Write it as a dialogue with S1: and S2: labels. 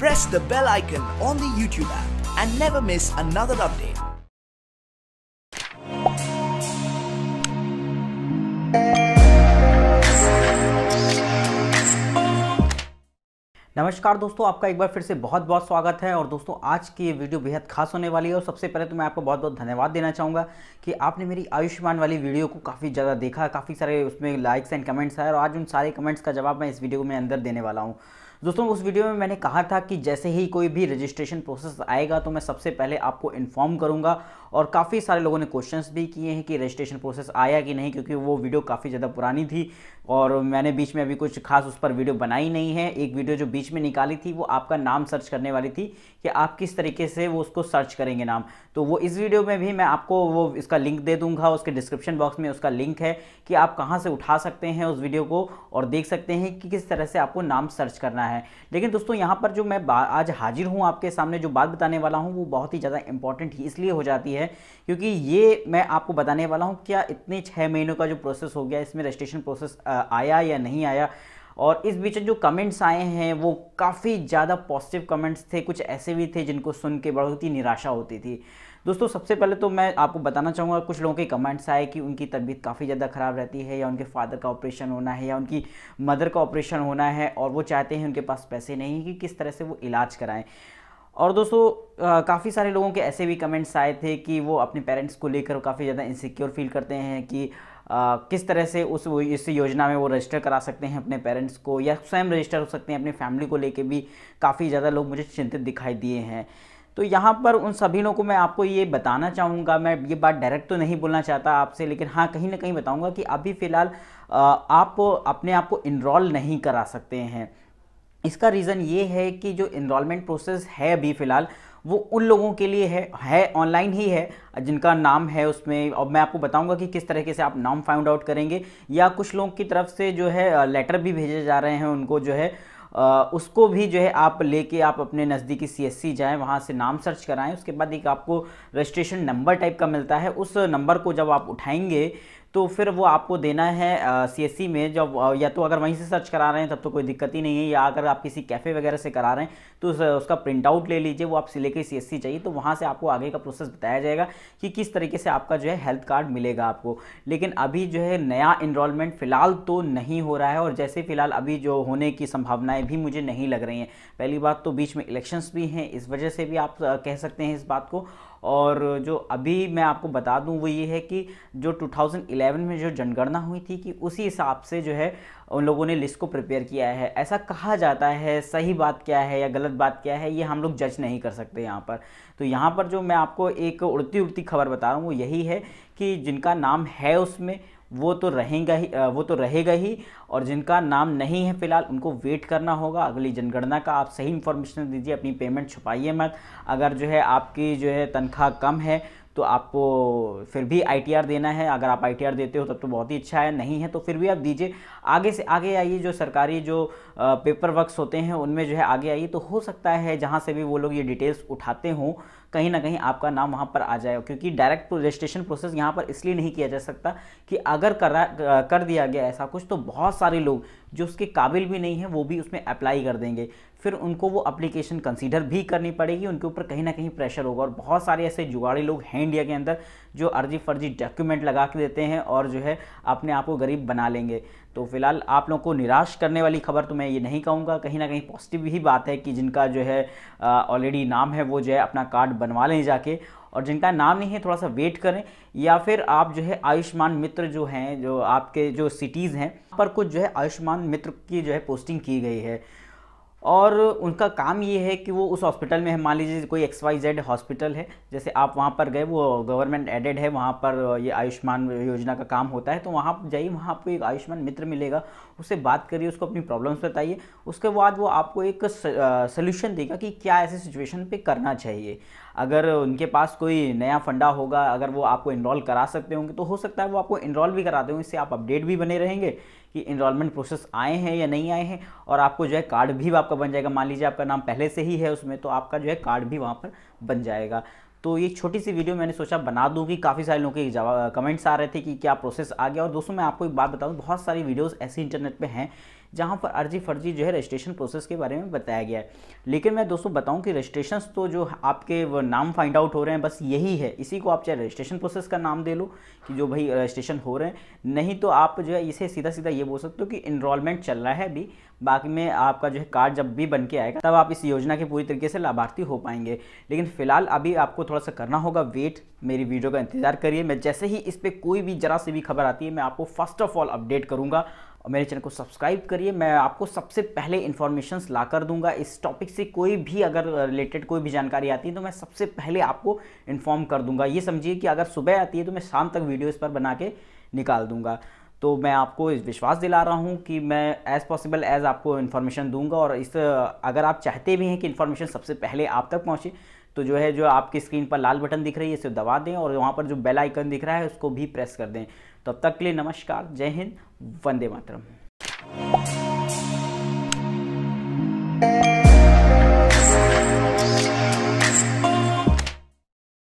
S1: press the bell icon on the YouTube app and never miss another update. नमस्कार दोस्तों आपका एक बार फिर से बहुत बहुत स्वागत है और दोस्तों आज की ये वीडियो बेहद खास होने वाली है और सबसे पहले तो मैं आपको बहुत बहुत धन्यवाद देना चाहूँगा कि आपने मेरी आयुष्मान वाली वीडियो को काफ़ी ज़्यादा देखा काफ़ी सारे उसमें लाइक्स एंड कमेंट्स आए और आज उन सारे कमेंट्स का जवाब मैं इस वीडियो में अंदर देने वाला हूँ दोस्तों उस वीडियो में मैंने कहा था कि जैसे ही कोई भी रजिस्ट्रेशन प्रोसेस आएगा तो मैं सबसे पहले आपको इन्फॉर्म करूंगा और काफ़ी सारे लोगों ने क्वेश्चंस भी किए हैं कि रजिस्ट्रेशन प्रोसेस आया कि नहीं क्योंकि वो वीडियो काफ़ी ज़्यादा पुरानी थी और मैंने बीच में अभी कुछ खास उस पर वीडियो बनाई नहीं है एक वीडियो जो बीच में निकाली थी वो आपका नाम सर्च करने वाली थी कि आप किस तरीके से वो उसको सर्च करेंगे नाम तो वो इस वीडियो में भी मैं आपको वो इसका लिंक दे दूंगा उसके डिस्क्रिप्शन बॉक्स में उसका लिंक है कि आप कहाँ से उठा सकते हैं उस वीडियो को और देख सकते हैं कि किस तरह से आपको नाम सर्च करना है लेकिन दोस्तों यहाँ पर जो मैं आज हाजिर हूँ आपके सामने जो बात बताने वाला हूँ वो बहुत ही ज़्यादा इंपॉर्टेंट इसलिए हो जाती है है क्योंकि ये मैं आपको बताने वाला हूँ क्या इतने छः महीनों का जो प्रोसेस हो गया इसमें रजिस्ट्रेशन प्रोसेस आया या नहीं आया और इस बीच जो कमेंट्स आए हैं वो काफ़ी ज़्यादा पॉजिटिव कमेंट्स थे कुछ ऐसे भी थे जिनको सुन के बहुत ही निराशा होती थी दोस्तों सबसे पहले तो मैं आपको बताना चाहूँगा कुछ लोगों के कमेंट्स आए कि उनकी तबीयत काफ़ी ज़्यादा ख़राब रहती है या उनके फादर का ऑपरेशन होना है या उनकी मदर का ऑपरेशन होना है और वो चाहते हैं उनके पास पैसे नहीं कि किस तरह से वो इलाज कराएं और दोस्तों काफ़ी सारे लोगों के ऐसे भी कमेंट्स आए थे कि वो अपने पेरेंट्स को लेकर काफ़ी ज़्यादा इनसिक्योर फील करते हैं कि आ, किस तरह से उस इस योजना में वो रजिस्टर करा सकते हैं अपने पेरेंट्स को या स्वयं रजिस्टर हो सकते हैं अपनी फैमिली को लेके भी काफ़ी ज़्यादा लोग मुझे चिंतित दिखाई दिए हैं तो यहाँ पर उन सभी लोगों को मैं आपको ये बताना चाहूँगा मैं ये बात डायरेक्ट तो नहीं बोलना चाहता आपसे लेकिन हाँ कहीं ना कहीं बताऊँगा कि अभी फ़िलहाल आप अपने आप को इनरोल नहीं करा सकते हैं इसका रीज़न ये है कि जो इनरोलमेंट प्रोसेस है अभी फ़िलहाल वो उन लोगों के लिए है है ऑनलाइन ही है जिनका नाम है उसमें अब मैं आपको बताऊंगा कि किस तरीके से आप नाम फाइंड आउट करेंगे या कुछ लोगों की तरफ से जो है लेटर भी भेजे जा रहे हैं उनको जो है आ, उसको भी जो है आप लेके आप अपने नज़दीकी सी एस सी जाएँ वहाँ से नाम सर्च कराएं उसके बाद एक आपको रजिस्ट्रेशन नंबर टाइप का मिलता है उस नंबर को जब आप उठाएंगे तो फिर वो आपको देना है सी में जब या तो अगर वहीं से सर्च करा रहे हैं तब तो कोई दिक्कत ही नहीं है या अगर आप किसी कैफ़े वगैरह से करा रहे हैं तो उसका प्रिंट आउट ले लीजिए वो आप सिले के सी एस चाहिए तो वहाँ से आपको आगे का प्रोसेस बताया जाएगा कि किस तरीके से आपका जो है हेल्थ कार्ड मिलेगा आपको लेकिन अभी जो है नया इनरोलमेंट फ़िलहाल तो नहीं हो रहा है और जैसे फ़िलहाल अभी जो होने की संभावनाएँ भी मुझे नहीं लग रही हैं पहली बात तो बीच में इलेक्शंस भी हैं इस वजह से भी आप कह सकते हैं इस बात को और जो अभी मैं आपको बता दूं वो ये है कि जो 2011 में जो जनगणना हुई थी कि उसी हिसाब से जो है उन लोगों ने लिस्ट को प्रिपेयर किया है ऐसा कहा जाता है सही बात क्या है या गलत बात क्या है ये हम लोग जज नहीं कर सकते यहाँ पर तो यहाँ पर जो मैं आपको एक उड़ती उड़ती खबर बता रहा हूँ वो यही है कि जिनका नाम है उसमें वो तो रहेगा ही वो तो रहेगा ही और जिनका नाम नहीं है फिलहाल उनको वेट करना होगा अगली जनगणना का आप सही इन्फॉर्मेशन दीजिए अपनी पेमेंट छुपाइए मत अगर जो है आपकी जो है तनख्वाह कम है तो आपको फिर भी आई देना है अगर आप आई देते हो तब तो बहुत ही अच्छा है नहीं है तो फिर भी आप दीजिए आगे से आगे आइए जो सरकारी जो पेपर वर्क्स होते हैं उनमें जो है आगे आइए तो हो सकता है जहाँ से भी वो लोग ये डिटेल्स उठाते हों कहीं ना कहीं आपका नाम वहाँ पर आ जाए क्योंकि डायरेक्ट रजिस्ट्रेशन प्रोसेस यहाँ पर इसलिए नहीं किया जा सकता कि अगर करा कर दिया गया ऐसा कुछ तो बहुत सारे लोग जो उसके काबिल भी नहीं हैं वो भी उसमें अप्लाई कर देंगे फिर उनको वो अप्लीकेशन कंसीडर भी करनी पड़ेगी उनके ऊपर कहीं ना कहीं प्रेशर होगा और बहुत सारे ऐसे जुगाड़ी लोग हैं इंडिया के अंदर जो अर्जी फर्जी डॉक्यूमेंट लगा के देते हैं और जो है अपने आप को गरीब बना लेंगे तो फिलहाल आप लोगों को निराश करने वाली खबर तो मैं ये नहीं कहूँगा कहीं ना कहीं पॉजिटिव ही बात है कि जिनका जो है ऑलरेडी नाम है वो जो है अपना कार्ड बनवा लें जाके और जिनका नाम नहीं है थोड़ा सा वेट करें या फिर आप जो है आयुष्मान मित्र जो हैं जो आपके जो सिटीज़ हैं पर कुछ जो है आयुष्मान मित्र की जो है पोस्टिंग की गई है और उनका काम ये है कि वो उस हॉस्पिटल में है मान लीजिए कोई एक्स वाई जेड हॉस्पिटल है जैसे आप वहाँ पर गए वो गवर्नमेंट एडेड है वहाँ पर ये आयुष्मान योजना का काम होता है तो वहाँ जाइए वहाँ आपको एक आयुष्मान मित्र मिलेगा उससे बात करिए उसको अपनी प्रॉब्लम्स बताइए उसके बाद वो आपको एक सोल्यूशन देगा कि क्या ऐसे सिचुएशन पर करना चाहिए अगर उनके पास कोई नया फंडा होगा अगर वो आपको इनरोल करा सकते होंगे तो हो सकता है वो आपको इनरोल भी करा दें इससे आप अपडेट भी बने रहेंगे कि इनरोलमेंट प्रोसेस आए हैं या नहीं आए हैं और आपको जो है कार्ड भी आपका बन जाएगा मान लीजिए आपका नाम पहले से ही है उसमें तो आपका जो है कार्ड भी वहाँ पर बन जाएगा तो ये छोटी सी वीडियो मैंने सोचा बना दूँ कि काफ़ी सारे लोगों के कमेंट्स आ रहे थे कि क्या प्रोसेस आ गया और दोस्तों मैं आपको एक बात बताऊँ बहुत सारी वीडियोज़ ऐसी इंटरनेट पर हैं जहाँ पर अर्जी फर्जी जो है रजिस्ट्रेशन प्रोसेस के बारे में बताया गया है लेकिन मैं दोस्तों बताऊँ कि रजिस्ट्रेशन तो जो आपके नाम फाइंड आउट हो रहे हैं बस यही है इसी को आप चाहे रजिस्ट्रेशन प्रोसेस का नाम दे लो कि जो भाई रजिस्ट्रेशन हो रहे हैं नहीं तो आप जो है इसे सीधा सीधा ये बोल सकते हो कि इनरोलमेंट चल रहा है अभी बाकी में आपका जो है कार्ड जब भी बन के आएगा तब आप इस योजना के पूरी तरीके से लाभार्थी हो पाएंगे लेकिन फिलहाल अभी आपको थोड़ा सा करना होगा वेट मेरी वीडियो का इंतजार करिए मैं जैसे ही इस पर कोई भी जरा से भी खबर आती है मैं आपको फर्स्ट ऑफ ऑल अपडेट करूँगा और मेरे चैनल को सब्सक्राइब करिए मैं आपको सबसे पहले इन्फॉर्मेशन ला कर दूंगा इस टॉपिक से कोई भी अगर रिलेटेड कोई भी जानकारी आती है तो मैं सबसे पहले आपको इन्फॉर्म कर दूंगा ये समझिए कि अगर सुबह आती है तो मैं शाम तक वीडियो इस पर बना के निकाल दूंगा तो मैं आपको विश्वास दिला रहा हूँ कि मैं एज़ पॉसिबल एज़ आपको इन्फॉर्मेशन दूंगा और इस अगर आप चाहते भी हैं कि इन्फॉर्मेशन सबसे पहले आप तक पहुँचे तो जो है जो आपकी स्क्रीन पर लाल बटन दिख रही है इसे दबा दें और वहाँ पर जो बेल आइकन दिख रहा है उसको भी प्रेस कर दें तो अब तक के लिए नमस्कार जय हिंद वंदे मातरम